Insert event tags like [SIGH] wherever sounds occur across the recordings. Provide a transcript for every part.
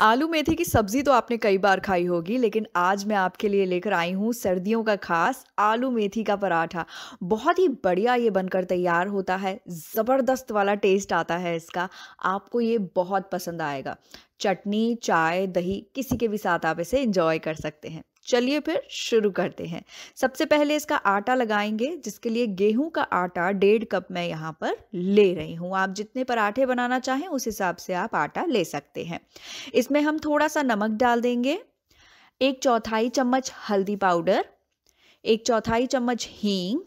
आलू मेथी की सब्ज़ी तो आपने कई बार खाई होगी लेकिन आज मैं आपके लिए लेकर आई हूँ सर्दियों का खास आलू मेथी का पराठा बहुत ही बढ़िया ये बनकर तैयार होता है ज़बरदस्त वाला टेस्ट आता है इसका आपको ये बहुत पसंद आएगा चटनी चाय दही किसी के भी साथ आप इसे इंजॉय कर सकते हैं चलिए फिर शुरू करते हैं सबसे पहले इसका आटा लगाएंगे जिसके लिए गेहूं का आटा डेढ़ कप मैं यहाँ पर ले रही हूँ आप जितने पराठे बनाना चाहें उस हिसाब से आप आटा ले सकते हैं इसमें हम थोड़ा सा नमक डाल देंगे एक चौथाई चम्मच हल्दी पाउडर एक चौथाई चम्मच हींग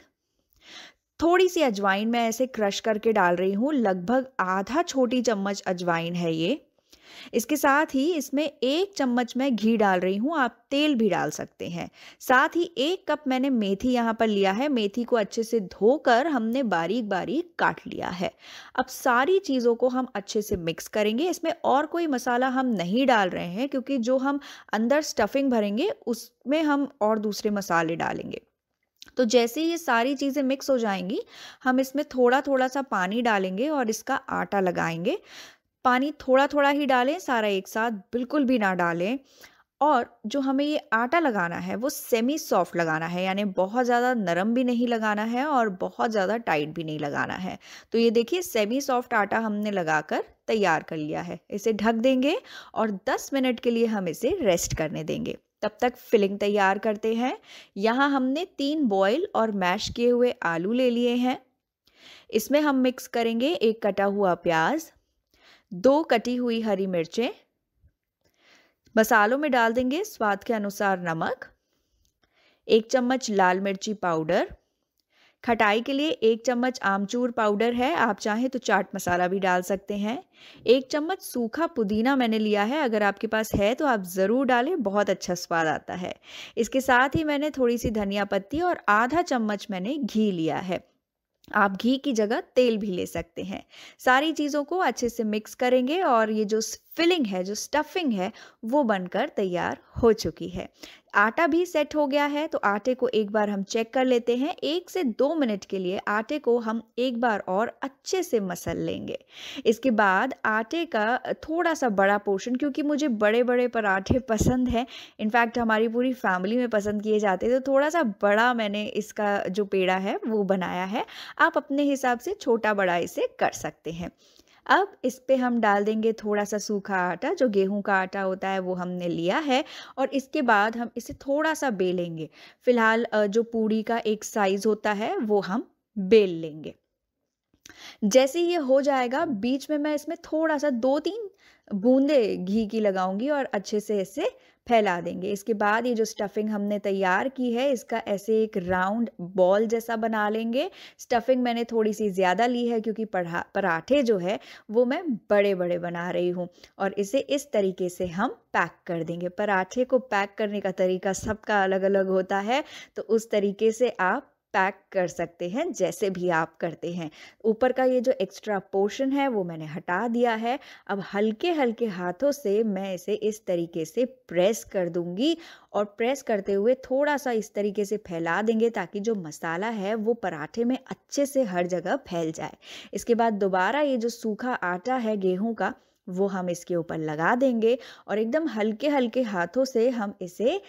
थोड़ी सी अजवाइन मैं ऐसे क्रश करके डाल रही हूँ लगभग आधा छोटी चम्मच अजवाइन है ये इसके साथ ही इसमें एक चम्मच मैं घी डाल रही हूँ आप तेल भी डाल सकते हैं साथ ही एक कप मैंने मेथी यहाँ पर लिया है मेथी को अच्छे से धोकर हमने बारीक बारीक काट लिया है अब सारी चीज़ों को हम अच्छे से मिक्स करेंगे इसमें और कोई मसाला हम नहीं डाल रहे हैं क्योंकि जो हम अंदर स्टफिंग भरेंगे उसमें हम और दूसरे मसाले डालेंगे तो जैसे ये सारी चीज़ें मिक्स हो जाएंगी हम इसमें थोड़ा थोड़ा सा पानी डालेंगे और इसका आटा लगाएंगे पानी थोड़ा थोड़ा ही डालें सारा एक साथ बिल्कुल भी ना डालें और जो हमें ये आटा लगाना है वो सेमी सॉफ्ट लगाना है यानी बहुत ज़्यादा नरम भी नहीं लगाना है और बहुत ज़्यादा टाइट भी नहीं लगाना है तो ये देखिए सेमी सॉफ्ट आटा हमने लगाकर तैयार कर लिया है इसे ढक देंगे और 10 मिनट के लिए हम इसे रेस्ट करने देंगे तब तक फिलिंग तैयार करते हैं यहाँ हमने तीन बॉयल और मैश किए हुए आलू ले लिए हैं इसमें हम मिक्स करेंगे एक कटा हुआ प्याज दो कटी हुई हरी मिर्चें मसालों में डाल देंगे स्वाद के अनुसार नमक एक चम्मच लाल मिर्ची पाउडर खटाई के लिए एक चम्मच आमचूर पाउडर है आप चाहें तो चाट मसाला भी डाल सकते हैं एक चम्मच सूखा पुदीना मैंने लिया है अगर आपके पास है तो आप ज़रूर डालें बहुत अच्छा स्वाद आता है इसके साथ ही मैंने थोड़ी सी धनिया पत्ती और आधा चम्मच मैंने घी लिया है आप घी की जगह तेल भी ले सकते हैं सारी चीज़ों को अच्छे से मिक्स करेंगे और ये जो फिलिंग है जो स्टफिंग है वो बनकर तैयार हो चुकी है आटा भी सेट हो गया है तो आटे को एक बार हम चेक कर लेते हैं एक से दो मिनट के लिए आटे को हम एक बार और अच्छे से मसल लेंगे इसके बाद आटे का थोड़ा सा बड़ा पोर्शन क्योंकि मुझे बड़े बड़े पराठे [LAUGHS] पसंद हैं इनफैक्ट हमारी पूरी फैमिली में पसंद किए जाते हैं तो थोड़ा सा बड़ा मैंने इसका जो पेड़ा है वो बनाया है आप अपने हिसाब से छोटा बड़ा इसे कर सकते हैं अब इस पे हम डाल देंगे थोड़ा सा सूखा आटा जो गेहूं का आटा होता है वो हमने लिया है और इसके बाद हम इसे थोड़ा सा बेलेंगे फ़िलहाल जो पूड़ी का एक साइज़ होता है वो हम बेल लेंगे जैसे ये हो जाएगा बीच में मैं इसमें थोड़ा सा दो तीन बूंदे घी की लगाऊंगी और अच्छे से इसे फैला देंगे इसके बाद ये जो स्टफिंग हमने तैयार की है इसका ऐसे एक राउंड बॉल जैसा बना लेंगे स्टफिंग मैंने थोड़ी सी ज़्यादा ली है क्योंकि पढ़ा पराठे जो है वो मैं बड़े बड़े बना रही हूँ और इसे इस तरीके से हम पैक कर देंगे पराठे को पैक करने का तरीका सबका अलग अलग होता है तो उस तरीके से आप पैक कर सकते हैं जैसे भी आप करते हैं ऊपर का ये जो एक्स्ट्रा पोर्शन है वो मैंने हटा दिया है अब हल्के हल्के हाथों से मैं इसे इस तरीके से प्रेस कर दूंगी और प्रेस करते हुए थोड़ा सा इस तरीके से फैला देंगे ताकि जो मसाला है वो पराठे में अच्छे से हर जगह फैल जाए इसके बाद दोबारा ये जो सूखा आटा है गेहूँ का वो हम इसके ऊपर लगा देंगे और एकदम हल्के हल्के हाथों से हम इसे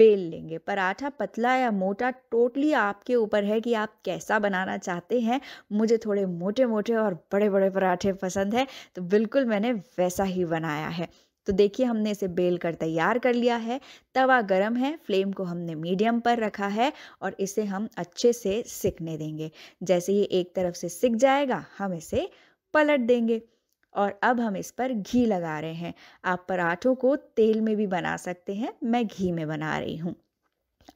बेल लेंगे पराठा पतला या मोटा टोटली आपके ऊपर है कि आप कैसा बनाना चाहते हैं मुझे थोड़े मोटे मोटे और बड़े बड़े पराठे पसंद हैं तो बिल्कुल मैंने वैसा ही बनाया है तो देखिए हमने इसे बेल कर तैयार कर लिया है तवा गरम है फ्लेम को हमने मीडियम पर रखा है और इसे हम अच्छे से सिकने देंगे जैसे ये एक तरफ से सिक जाएगा हम इसे पलट देंगे और अब हम इस पर घी लगा रहे हैं आप पराठों को तेल में भी बना सकते हैं मैं घी में बना रही हूँ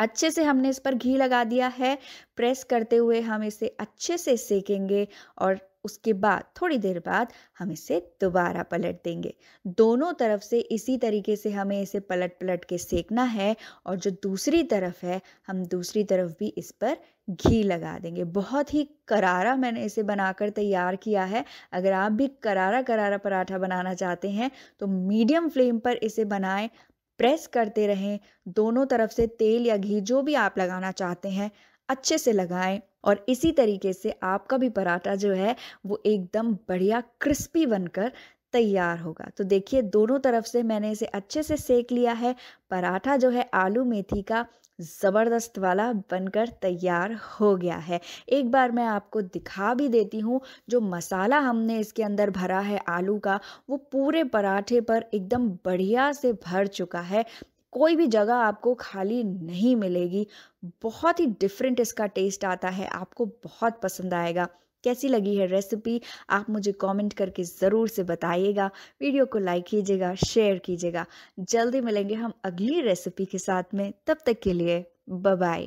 अच्छे से हमने इस पर घी लगा दिया है प्रेस करते हुए हम इसे अच्छे से सेकेंगे और उसके बाद थोड़ी देर बाद हम इसे दोबारा पलट देंगे दोनों तरफ से इसी तरीके से हमें इसे पलट पलट के सेकना है और जो दूसरी तरफ है हम दूसरी तरफ भी इस पर घी लगा देंगे बहुत ही करारा मैंने इसे बनाकर तैयार किया है अगर आप भी करारा करारा पराठा बनाना चाहते हैं तो मीडियम फ्लेम पर इसे बनाएं प्रेस करते रहें दोनों तरफ से तेल या घी जो भी आप लगाना चाहते हैं अच्छे से लगाएं और इसी तरीके से आपका भी पराठा जो है वो एकदम बढ़िया क्रिस्पी बनकर तैयार होगा तो देखिए दोनों तरफ से मैंने इसे अच्छे से सेक लिया है पराठा जो है आलू मेथी का ज़बरदस्त वाला बनकर तैयार हो गया है एक बार मैं आपको दिखा भी देती हूँ जो मसाला हमने इसके अंदर भरा है आलू का वो पूरे पराठे पर एकदम बढ़िया से भर चुका है कोई भी जगह आपको खाली नहीं मिलेगी बहुत ही डिफरेंट इसका टेस्ट आता है आपको बहुत पसंद आएगा कैसी लगी है रेसिपी आप मुझे कमेंट करके ज़रूर से बताइएगा वीडियो को लाइक कीजिएगा शेयर कीजिएगा जल्दी मिलेंगे हम अगली रेसिपी के साथ में तब तक के लिए बाय